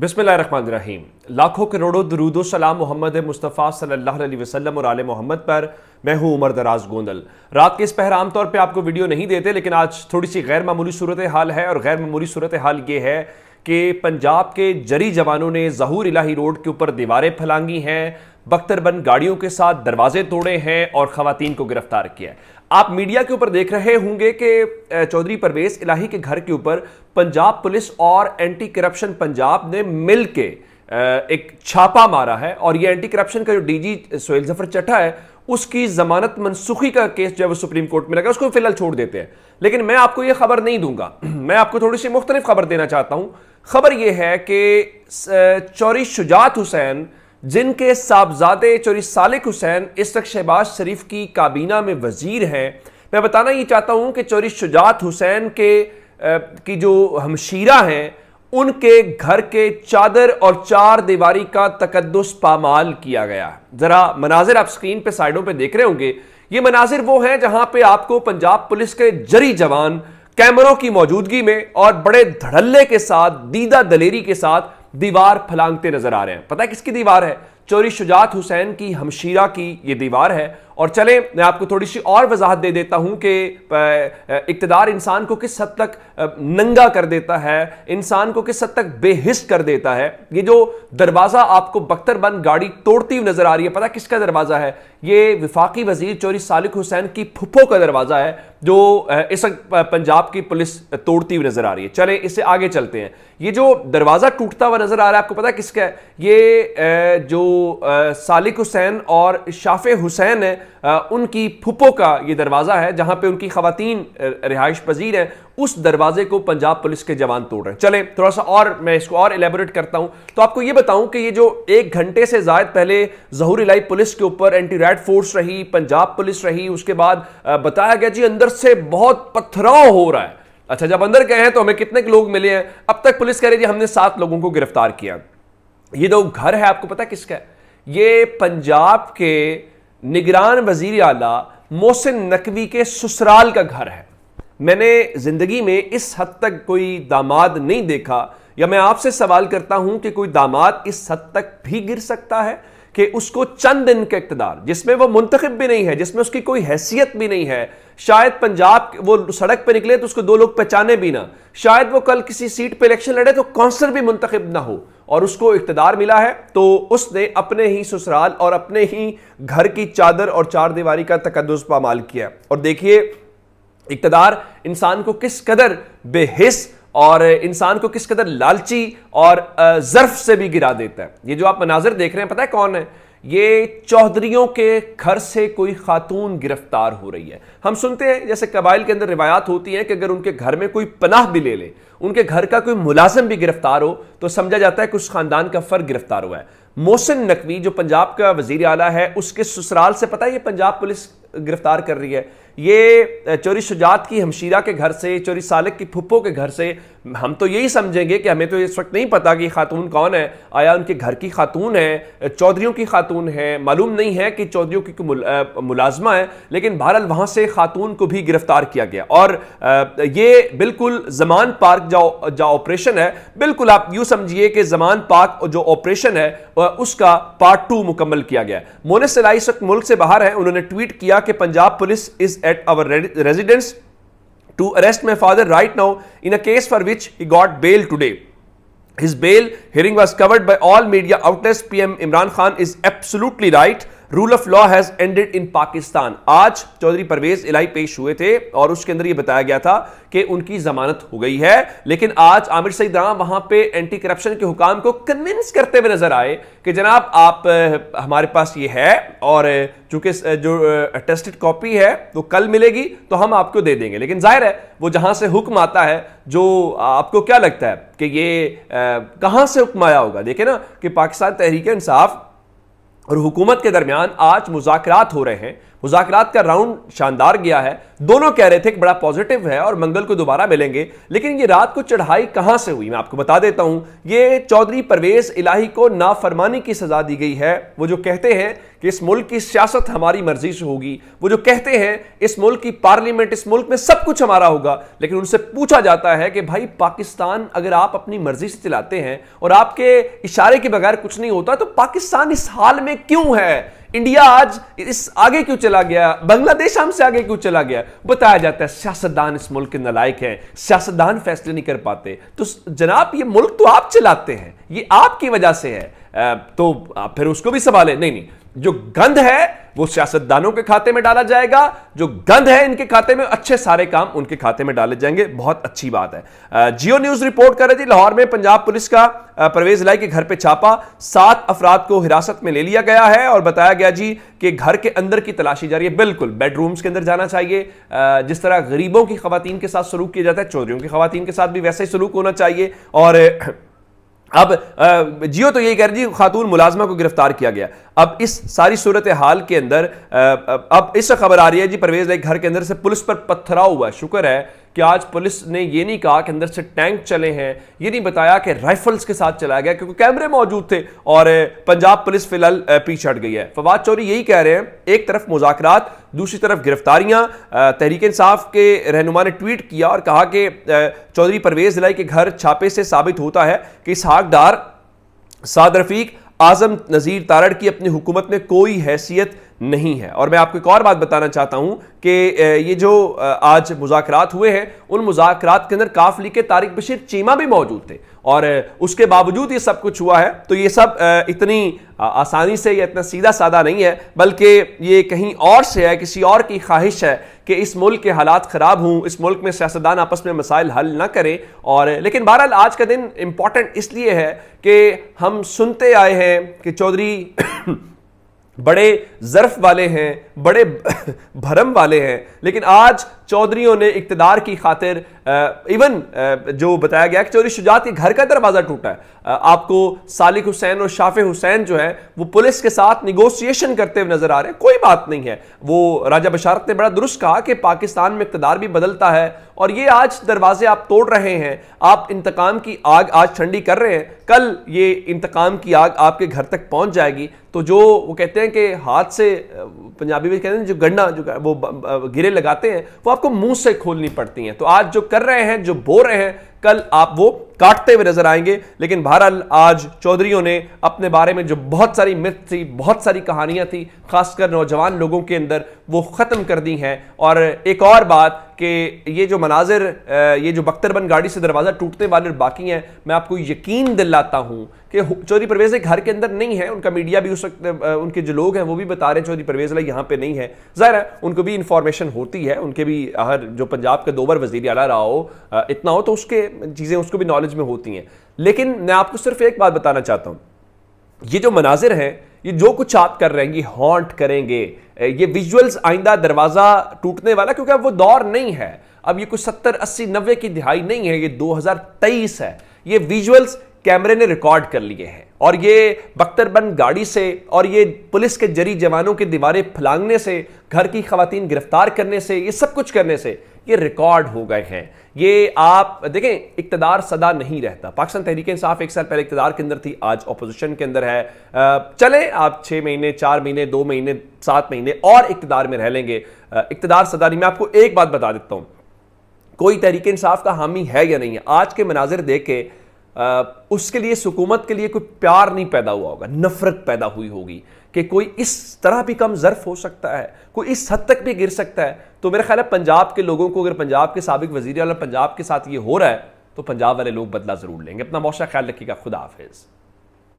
बिसमीम लाखों करोड़ों दरूदो सलाम मोहम्मद मुस्तफ़ा सल्लल्लाहु अलैहि वसल्लम और आल मोहम्मद पर मैं हूँ उमर दराज गोंदल रात के इस पहर आमतौर पर आपको वीडियो नहीं देते लेकिन आज थोड़ी सी गैर मामूली सूरत हाल है और गैर मामूली सूरत हाल ये है कि पंजाब के जरी जवानों ने जहूर इलाही रोड के ऊपर दीवारें फैलांगी हैं बख्तरबंद गाड़ियों के साथ दरवाजे तोड़े हैं और खातन को गिरफ्तार किया है आप मीडिया के ऊपर देख रहे होंगे कि चौधरी परवेज इलाही के घर के ऊपर पंजाब पुलिस और एंटी करप्शन पंजाब ने मिल के एक छापा मारा है और यह एंटी करप्शन का जो डीजी सोहेल जफर चटा है उसकी जमानत मनसुखी का केस जो है वो सुप्रीम कोर्ट में लगा उसको फिलहाल छोड़ देते हैं लेकिन मैं आपको यह खबर नहीं दूंगा मैं आपको थोड़ी सी मुख्तलिफ खबर देना चाहता हूं खबर यह है कि चौरी शुजात हुसैन जिनके साहबजादे चोरी सालिक हुसैन इस वक्त शहबाज शरीफ की काबीना में वजीर हैं मैं बताना ये चाहता हूँ कि चोरी शुजात हुसैन के आ, की जो हमशीरा हैं उनके घर के चादर और चार दीवारी का तकदस पामाल किया गया ज़रा मनाजिर आप स्क्रीन पे साइडों पे देख रहे होंगे ये मनाजिर वो हैं जहां पे आपको पंजाब पुलिस के जरी जवान कैमरों की मौजूदगी में और बड़े धड़ल्ले के साथ दीदा दलेरी के साथ दीवार फलांगते नजर आ रहे हैं पता है किसकी दीवार है चोरी शुजात हुसैन की हमशीरा की ये दीवार है और चले मैं आपको थोड़ी सी और वजाहत दे देता हूं कि इकतदार इंसान को किस हद तक नंगा कर देता है इंसान को किस हद तक बेहिस कर देता है ये जो दरवाज़ा आपको बख्तर बंद गाड़ी तोड़ती हुई नजर आ रही है पता किसका दरवाज़ा है ये विफाकी वजीर चौरी सालिक हुसैन की फुफो का दरवाज़ा है जो इस पंजाब की पुलिस तोड़ती हुई नजर आ रही है चले इसे आगे चलते हैं ये जो दरवाज़ा टूटता हुआ नजर आ रहा है आपको पता किसका है ये जो सालिक हुसैन और शाफे हुसैन है उनकी फुपो का ये दरवाज़ा है जहाँ पे उनकी खवतान रिहाइश पजीर हैं उस दरवाजे को पंजाब पुलिस के जवान तोड़ रहे हैं चले थोड़ा सा और मैं इसको और एलेबोरेट करता हूँ तो आपको ये बताऊँ कि ये जो एक घंटे से जायद पहले जहूर इलाई पुलिस के ऊपर एंटी रैड फोर्स रही पंजाब पुलिस रही उसके बाद बताया गया जी अंदर से बहुत पथराव हो रहा है अच्छा जब अंदर गए हैं तो हमें कितने लोग मिले हैं अब तक पुलिस कह रही है हमने सात लोगों को गिरफ्तार किया ये दो घर है आपको पता किसका है ये पंजाब के निगरान वजीर आला मोहसिन नकवी के ससुराल का घर है मैंने ज़िंदगी में इस हद तक कोई दामाद नहीं देखा या मैं आपसे सवाल करता हूं कि कोई दामाद इस हद तक भी गिर सकता है कि उसको चंद दिन का इकतदार जिसमें वो मुंतखब भी नहीं है जिसमें उसकी कोई हैसियत भी नहीं है शायद पंजाब वो सड़क पर निकले तो उसको दो लोग पहचाने भी ना शायद वो कल किसी सीट पर इलेक्शन लड़े तो कौंसलर भी मुंतखब ना हो और उसको इकतदार मिला है तो उसने अपने ही ससुराल और अपने ही घर की चादर और चार दीवारी का तकदस पामाल किया और देखिए इकतदार इंसान को किस कदर बेहिस और इंसान को किस कदर लालची और जर्फ से भी गिरा देता है ये जो आप मनाजर देख रहे हैं पता है कौन है ये चौधरीों के घर से कोई खातून गिरफ्तार हो रही है हम सुनते हैं जैसे कबाइल के अंदर रिवायात होती है कि अगर उनके घर में कोई पनाह भी ले ले उनके घर का कोई मुलाजम भी गिरफ्तार हो तो समझा जाता है कि उस खानदान का फर्क गिरफ्तार हुआ है मोहसिन नकवी जो पंजाब का वजीर आला है उसके ससुराल से पता है ये पंजाब पुलिस गिरफ्तार कर रही है ये चोरी शुजात की हमशीरा के घर से चोरी सालक की फुप्पो के घर से हम तो यही समझेंगे कि हमें तो इस वक्त नहीं पता कि खातून कौन है आया उनके घर की खातून है चौधरीों की खातून है मालूम नहीं है कि चौधरीों की मुलाजमा है लेकिन बहरहाल वहाँ से खातून को भी गिरफ्तार किया गया और ये बिल्कुल जमान पार्क जो जो ऑपरेशन है बिल्कुल आप यूँ समझिए कि जमान पार्क जो ऑपरेशन है उसका पार्ट टू मुकम्मल किया गया मोनिस सिलाई इस वक्त मुल्क से बाहर है उन्होंने ट्वीट किया कि Punjab police is at our residence to arrest my father right now in a case for which he got bail today His bail hearing was covered by all media outlets. PM Imran Khan is absolutely right. Rule of law has ended in Pakistan आज चौधरी परवेज इलाई पेश हुए थे और उसके अंदर यह बताया गया था कि उनकी जमानत हो गई है लेकिन आज आमिर सईद राम वहां पे एंटी करप्शन के हुकाम को कन्विंस करते हुए नजर आए कि जनाब आप हमारे पास ये है और चूंकि जो टेस्टेड कॉपी है वो कल मिलेगी तो हम आपको दे देंगे लेकिन जाहिर है वो जहां से हुक्म आता है जो आपको क्या लगता है कि ये कहां से हुक्म आया होगा देखे ना कि पाकिस्तान तहरीक इंसाफ और हुकूमत के दरमियान आज मुजाकरात हो रहे हैं मुजाकरात का राउंड शानदार गया है दोनों कह रहे थे कि बड़ा पॉजिटिव है और मंगल को दोबारा मिलेंगे लेकिन ये रात को चढ़ाई कहां से हुई मैं आपको बता देता हूं ये चौधरी परवेज इलाही को नाफरमानी की सजा दी गई है वो जो कहते हैं कि इस मुल्क की सियासत हमारी मर्जी से होगी वो जो कहते हैं इस मुल्क की पार्लियामेंट इस मुल्क में सब कुछ हमारा होगा लेकिन उनसे पूछा जाता है कि भाई पाकिस्तान अगर आप अपनी मर्जी से चलाते हैं और आपके इशारे के बगैर कुछ नहीं होता तो पाकिस्तान इस हाल में क्यों है इंडिया आज इस आगे क्यों चला गया बांग्लादेश हमसे आगे क्यों चला गया बताया जाता है सियासतदान इस मुल्क के नलायक हैं सियासतदान फैसले नहीं कर पाते तो जनाब ये मुल्क तो आप चलाते हैं ये आपकी वजह से है तो फिर उसको भी संभाले नहीं नहीं जो गंध है वो सियासतदानों के खाते में डाला जाएगा जो गंध है इनके खाते में अच्छे सारे काम उनके खाते में डाले जाएंगे बहुत अच्छी बात है जियो न्यूज रिपोर्ट कर रही थी लाहौर में पंजाब पुलिस का परवेज लाई के घर पे छापा सात अफराद को हिरासत में ले लिया गया है और बताया गया जी कि घर के अंदर की तलाशी जा रही है बिल्कुल बेडरूम्स के अंदर जाना चाहिए जिस तरह गरीबों की खातन के साथ सलूक किया जाता है चौधरी की खातन के साथ भी वैसा ही सलूक होना चाहिए और अब जियो तो यही कह रही खातून मुलाजमा को गिरफ्तार किया गया अब इस सारी सूरत हाल के अंदर अब इस खबर आ रही है जी परवेज लाइक घर के अंदर से पुलिस पर पत्थराव हुआ शुक्र है कि आज पुलिस ने ये नहीं कहा कि अंदर से टैंक चले हैं ये नहीं बताया कि राइफल्स के साथ चलाया गया क्योंकि कैमरे मौजूद थे और पंजाब पुलिस फिलहाल पीछे हट गई है फवाद चौधरी यही कह रहे हैं एक तरफ मुजाकरात दूसरी तरफ गिरफ्तारियां तहरीक इंसाफ के रहनुमा ने ट्वीट किया और कहा कि चौधरी परवेज लाई के घर छापे से साबित होता है कि इस हाकदार साद रफीक आजम नज़ीर तारड़ की अपनी हुकूमत में कोई हैसियत नहीं है और मैं आपको एक और बात बताना चाहता हूं कि ये जो आज मुजाकरात हुए हैं उन मुजाकरात के अंदर काफ ली के तारिक बशीर चीमा भी मौजूद थे और उसके बावजूद ये सब कुछ हुआ है तो ये सब इतनी आसानी से या इतना सीधा साधा नहीं है बल्कि ये कहीं और से है किसी और की ख्वाहिश है कि इस मुल्क के हालात ख़राब हों इस मुल्क में सियासतदान आपस में मसाइल हल ना करें और लेकिन बहरहाल आज का दिन इम्पॉर्टेंट इसलिए है कि हम सुनते आए हैं कि चौधरी बड़े ज़र्फ वाले हैं बड़े भरम वाले हैं लेकिन आज चौधरीों ने इकतदार की खातिर इवन जो बताया गया कि चोरी शुजात के घर का दरवाज़ा टूटा है आपको सालिक हुसैन और शाफे हुसैन जो है वो पुलिस के साथ निगोसिएशन करते हुए नजर आ रहे हैं कोई बात नहीं है वो राजा बशारत ने बड़ा दुरुस्त कहा कि पाकिस्तान में इकतदार भी बदलता है और ये आज दरवाजे आप तोड़ रहे हैं आप इंतकाम की आग आज ठंडी कर रहे हैं कल ये इंतकाम की आग आपके घर तक पहुंच जाएगी तो जो वो कहते हैं कि हाथ से पंजाबी में कहते हैं जो गन्ना जो वो गिरे लगाते हैं वो आपको मुंह से खोलनी पड़ती हैं तो आज जो कर रहे हैं जो बो रहे हैं कल आप वो काटते हुए नजर आएंगे लेकिन बहरहाल आज चौधरीों ने अपने बारे में जो बहुत सारी मिथ थी बहुत सारी कहानियां थी खासकर नौजवान लोगों के अंदर वो ख़त्म कर दी हैं और एक और बात कि ये जो मनाजिर ये जो बख्तरबंद गाड़ी से दरवाज़ा टूटने वाले बाकी हैं मैं आपको यकीन दिलाता हूँ कि चौधरी परवेज एक घर के अंदर नहीं है उनका मीडिया भी उस वक्त उनके जो लोग हैं वो भी बता रहे हैं चौधरी परवेज अला यहाँ पे नहीं है ज़ाहिर है उनको भी इंफॉर्मेशन होती है उनके भी हर जो पंजाब का दोबर वजीर अला रहा हो इतना हो तो उसके चीज़ें उसको भी नॉलेज नॉलेज में होती हैं लेकिन मैं आपको सिर्फ एक बात बताना चाहता हूँ ये जो मनाजिर हैं ये जो कुछ आप कर रहे हैं ये हॉन्ट करेंगे ये विजुअल्स आइंदा दरवाज़ा टूटने वाला क्योंकि अब वो दौर नहीं है अब ये कुछ सत्तर अस्सी नब्बे की दिहाई नहीं है ये 2023 है ये विजुअल्स कैमरे ने रिकॉर्ड कर लिए हैं और ये बख्तरबंद गाड़ी से और ये पुलिस के जरी जवानों के दीवारें फलांगने से घर की खातन गिरफ्तार करने से ये सब कुछ करने से ये रिकॉर्ड हो गए हैं ये आप देखें इकतदार सदा नहीं रहता पाकिस्तान तहरीक इंसाफ एक साल पहले इकतदार के अंदर थी आज अपोजिशन के अंदर है चले आप छः महीने चार महीने दो महीने सात महीने और इकतदार में रह लेंगे इकतदार सदा नहीं मैं आपको एक बात बता देता हूँ कोई तहरीक इंसाफ का हामी है या नहीं है आज के मनाजिर देख के उसके लिए सुकूमत के लिए कोई प्यार नहीं पैदा हुआ होगा नफरत पैदा हुई होगी कि कोई इस तरह भी कम ज़र्फ हो सकता है कोई इस हद तक भी गिर सकता है तो मेरा ख्याल है पंजाब के लोगों को अगर पंजाब के सबक वजीर पंजाब के साथ ये हो रहा है तो पंजाब वाले लोग बदला ज़रूर लेंगे अपना मौसा ख्याल रखिएगा खुदा हाफिज़